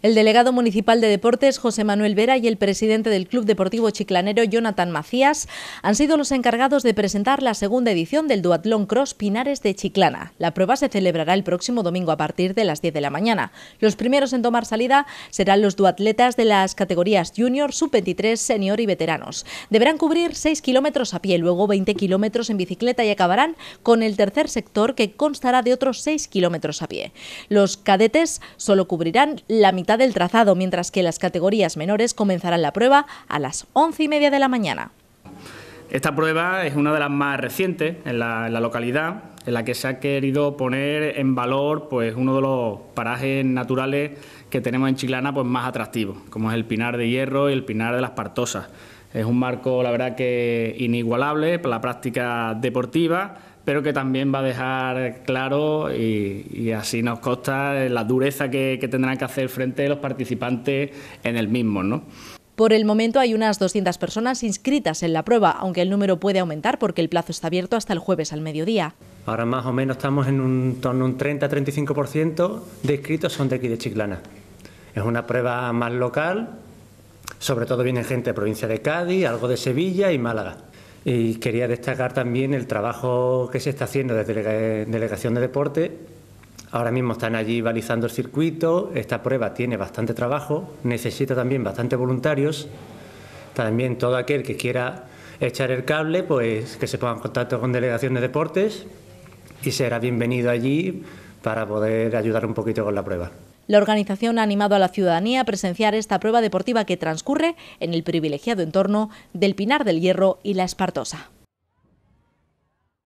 El delegado municipal de deportes, José Manuel Vera, y el presidente del Club Deportivo Chiclanero, Jonathan Macías, han sido los encargados de presentar la segunda edición del Duatlón Cross Pinares de Chiclana. La prueba se celebrará el próximo domingo a partir de las 10 de la mañana. Los primeros en tomar salida serán los duatletas de las categorías Junior, Sub-23, Senior y Veteranos. Deberán cubrir 6 kilómetros a pie, luego 20 kilómetros en bicicleta y acabarán con el tercer sector que constará de otros 6 kilómetros a pie. Los cadetes solo cubrirán la mitad del trazado, mientras que las categorías menores comenzarán la prueba a las once y media de la mañana. Esta prueba es una de las más recientes en la, localidad, en la que se ha querido poner en valor pues, uno de los parajes naturales que tenemos en Chiclana pues, más atractivos, como es el Pinar de Hierro y el Pinar de las Partosas. Es un marco, la verdad, que inigualable para la práctica deportiva, pero que también va a dejar claro, y, así nos consta, la dureza que, tendrán que hacer frente los participantes en el mismo. ¿no? Por el momento hay unas 200 personas inscritas en la prueba, aunque el número puede aumentar porque el plazo está abierto hasta el jueves al mediodía. Ahora más o menos estamos en un torno un 30-35% de inscritos son de aquí de Chiclana. Es una prueba más local, sobre todo viene gente de provincia de Cádiz, algo de Sevilla y Málaga. Y quería destacar también el trabajo que se está haciendo desde la Delegación de Deporte. Ahora mismo están allí balizando el circuito, esta prueba tiene bastante trabajo, necesita también bastante voluntarios. También todo aquel que quiera echar el cable, pues que se ponga en contacto con Delegación de Deportes y será bienvenido allí para poder ayudar un poquito con la prueba. La organización ha animado a la ciudadanía a presenciar esta prueba deportiva que transcurre en el privilegiado entorno del Pinar del Hierro y la Espartosa.